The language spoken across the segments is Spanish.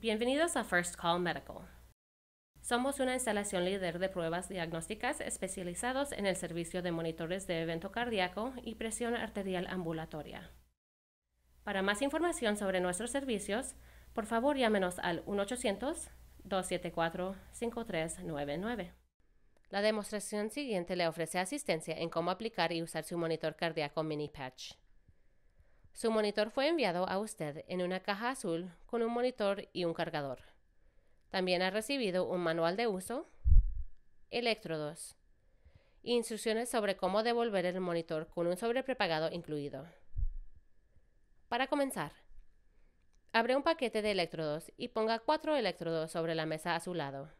Bienvenidos a First Call Medical. Somos una instalación líder de pruebas diagnósticas especializados en el servicio de monitores de evento cardíaco y presión arterial ambulatoria. Para más información sobre nuestros servicios, por favor llámenos al 1-800-274-5399. La demostración siguiente le ofrece asistencia en cómo aplicar y usar su monitor cardíaco mini patch. Su monitor fue enviado a usted en una caja azul con un monitor y un cargador. También ha recibido un manual de uso, electrodos, instrucciones sobre cómo devolver el monitor con un sobreprepagado incluido. Para comenzar, abre un paquete de electrodos y ponga cuatro electrodos sobre la mesa a su lado.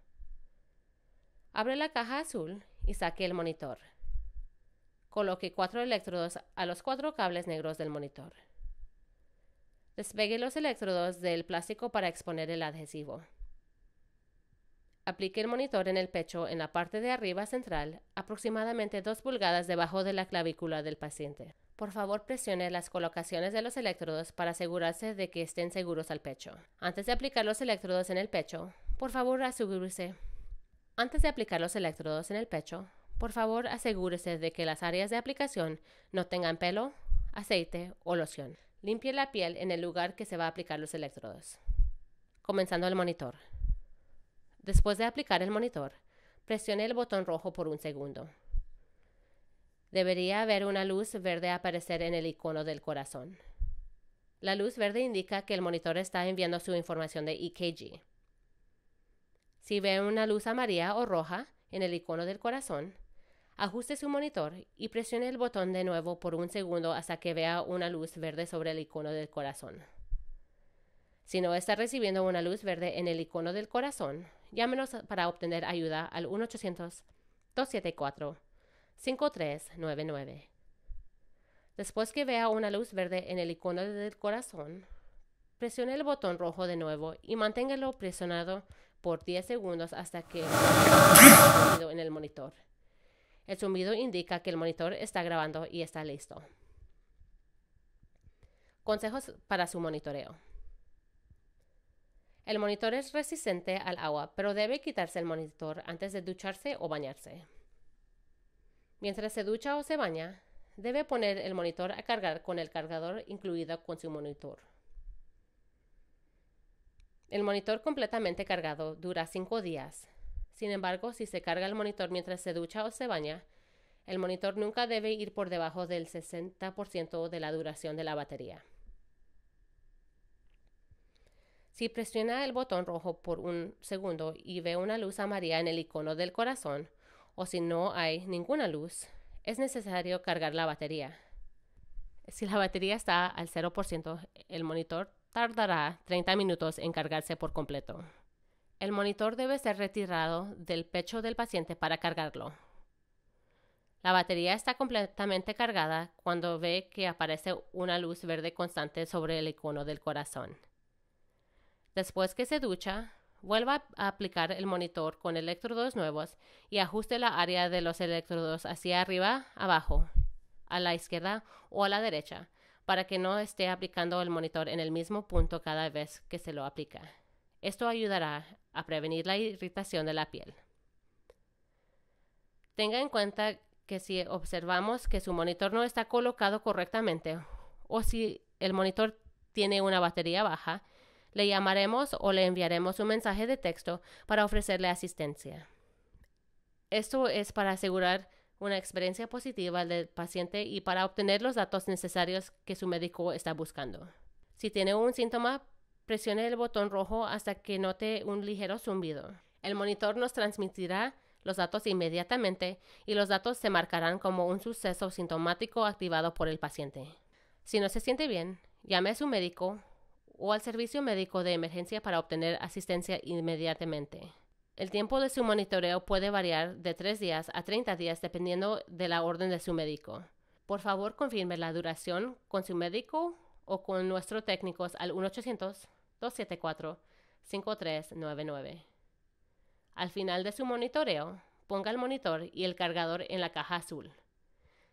Abre la caja azul y saque el monitor. Coloque cuatro electrodos a los cuatro cables negros del monitor. Despegue los electrodos del plástico para exponer el adhesivo. Aplique el monitor en el pecho en la parte de arriba central, aproximadamente 2 pulgadas debajo de la clavícula del paciente. Por favor, presione las colocaciones de los electrodos para asegurarse de que estén seguros al pecho. Antes de aplicar los electrodos en el pecho, por favor, asegúrese. Antes de aplicar los electrodos en el pecho, por favor asegúrese de que las áreas de aplicación no tengan pelo, aceite o loción. Limpie la piel en el lugar que se va a aplicar los electrodos. Comenzando el monitor. Después de aplicar el monitor, presione el botón rojo por un segundo. Debería haber una luz verde aparecer en el icono del corazón. La luz verde indica que el monitor está enviando su información de EKG. Si ve una luz amarilla o roja en el icono del corazón, Ajuste su monitor y presione el botón de nuevo por un segundo hasta que vea una luz verde sobre el icono del corazón. Si no está recibiendo una luz verde en el icono del corazón, llámenos para obtener ayuda al 1-800-274-5399. Después que vea una luz verde en el icono del corazón, presione el botón rojo de nuevo y manténgalo presionado por 10 segundos hasta que en el monitor. El zumbido indica que el monitor está grabando y está listo. Consejos para su monitoreo. El monitor es resistente al agua, pero debe quitarse el monitor antes de ducharse o bañarse. Mientras se ducha o se baña, debe poner el monitor a cargar con el cargador incluido con su monitor. El monitor completamente cargado dura 5 días, sin embargo, si se carga el monitor mientras se ducha o se baña, el monitor nunca debe ir por debajo del 60% de la duración de la batería. Si presiona el botón rojo por un segundo y ve una luz amarilla en el icono del corazón, o si no hay ninguna luz, es necesario cargar la batería. Si la batería está al 0%, el monitor tardará 30 minutos en cargarse por completo. El monitor debe ser retirado del pecho del paciente para cargarlo. La batería está completamente cargada cuando ve que aparece una luz verde constante sobre el icono del corazón. Después que se ducha, vuelva a aplicar el monitor con electrodos nuevos y ajuste la área de los electrodos hacia arriba, abajo, a la izquierda o a la derecha, para que no esté aplicando el monitor en el mismo punto cada vez que se lo aplica. Esto ayudará a prevenir la irritación de la piel. Tenga en cuenta que si observamos que su monitor no está colocado correctamente o si el monitor tiene una batería baja, le llamaremos o le enviaremos un mensaje de texto para ofrecerle asistencia. Esto es para asegurar una experiencia positiva del paciente y para obtener los datos necesarios que su médico está buscando. Si tiene un síntoma Presione el botón rojo hasta que note un ligero zumbido. El monitor nos transmitirá los datos inmediatamente y los datos se marcarán como un suceso sintomático activado por el paciente. Si no se siente bien, llame a su médico o al servicio médico de emergencia para obtener asistencia inmediatamente. El tiempo de su monitoreo puede variar de 3 días a 30 días dependiendo de la orden de su médico. Por favor, confirme la duración con su médico o con nuestros técnicos al 1-800-274-5399. Al final de su monitoreo, ponga el monitor y el cargador en la caja azul.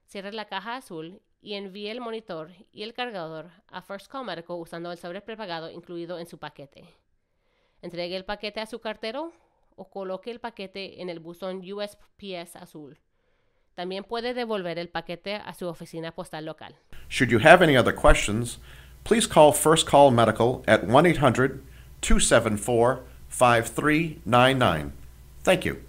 Cierre la caja azul y envíe el monitor y el cargador a First Call usando el sobre prepagado incluido en su paquete. Entregue el paquete a su cartero o coloque el paquete en el buzón USPS azul. También puede devolver el paquete a su oficina postal local. Should you have any other questions, please call First Call Medical at 1 800 274 5399. Thank you.